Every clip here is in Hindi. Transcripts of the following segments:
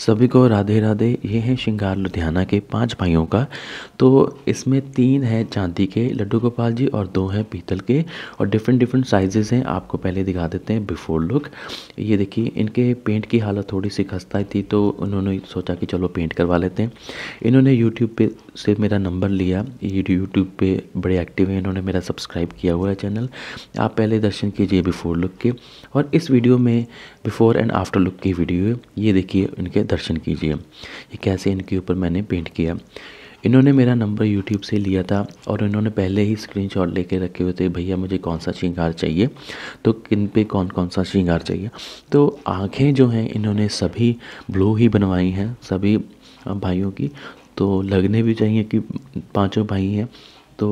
सभी को राधे राधे ये हैं श्रृंगार लुधियाना के पांच भाइयों का तो इसमें तीन है चांदी के लड्डू गोपाल जी और दो हैं पीतल के और डिफरेंट डिफरेंट साइजेस हैं आपको पहले दिखा देते हैं बिफोर लुक ये देखिए इनके पेंट की हालत थोड़ी सी खस्ता थी तो उन्होंने सोचा कि चलो पेंट करवा लेते हैं इन्होंने यूट्यूब पर से मेरा नंबर लिया यूट्यूब पर बड़े एक्टिव हैं इन्होंने मेरा सब्सक्राइब किया हुआ है चैनल आप पहले दर्शन कीजिए बिफोर लुक के और इस वीडियो में बिफोर एंड आफ्टर लुक की वीडियो है ये देखिए इनके दर्शन कीजिए ये कैसे इनके ऊपर मैंने पेंट किया इन्होंने मेरा नंबर यूट्यूब से लिया था और इन्होंने पहले ही स्क्रीनशॉट लेके रखे हुए थे भैया मुझे कौन सा श्रृंगार चाहिए तो किन पे कौन कौन सा श्रृंगार चाहिए तो आँखें जो हैं इन्होंने सभी ब्लू ही बनवाई हैं सभी भाइयों की तो लगने भी चाहिए कि पांचों भाई हैं तो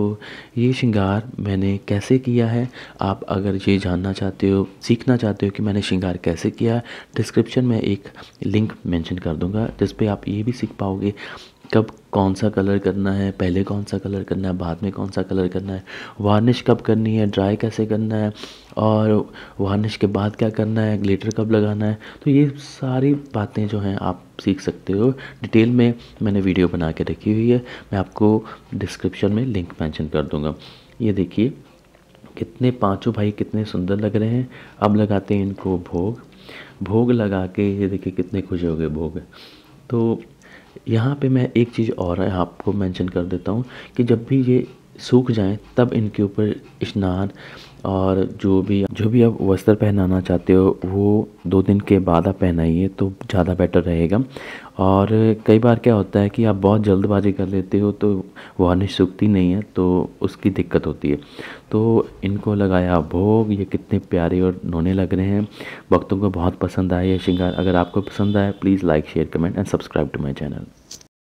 ये श्रृंगार मैंने कैसे किया है आप अगर ये जानना चाहते हो सीखना चाहते हो कि मैंने श्रृंगार कैसे किया डिस्क्रिप्शन में एक लिंक मेंशन कर दूंगा जिस पे आप ये भी सीख पाओगे कब कौन सा कलर करना है पहले कौन सा कलर करना है बाद में कौन सा कलर करना है वार्निश कब करनी है ड्राई कैसे करना है और वार्निश के बाद क्या करना है ग्लिटर कब लगाना है तो ये सारी बातें जो हैं आप सीख सकते हो डिटेल में मैंने वीडियो बना के रखी हुई है मैं आपको डिस्क्रिप्शन में लिंक मैंशन कर दूँगा ये देखिए कितने पाँचों भाई कितने सुंदर लग रहे हैं अब लगाते हैं इनको भोग भोग लगा के ये देखिए कितने खुश हो गए भोग तो यहाँ पे मैं एक चीज़ और है आपको मेंशन कर देता हूँ कि जब भी ये सूख जाएं तब इनके ऊपर स्नान और जो भी जो भी आप वस्त्र पहनाना चाहते हो वो दो दिन के बाद आप पहनाइए तो ज़्यादा बेटर रहेगा और कई बार क्या होता है कि आप बहुत जल्दबाजी कर लेते हो तो वार्निश सूखती नहीं है तो उसकी दिक्कत होती है तो इनको लगाया भोग ये कितने प्यारे और नोने लग रहे हैं भक्तों को बहुत पसंद आया ये श्रृंगार अगर आपको पसंद आया please like share comment and subscribe to my channel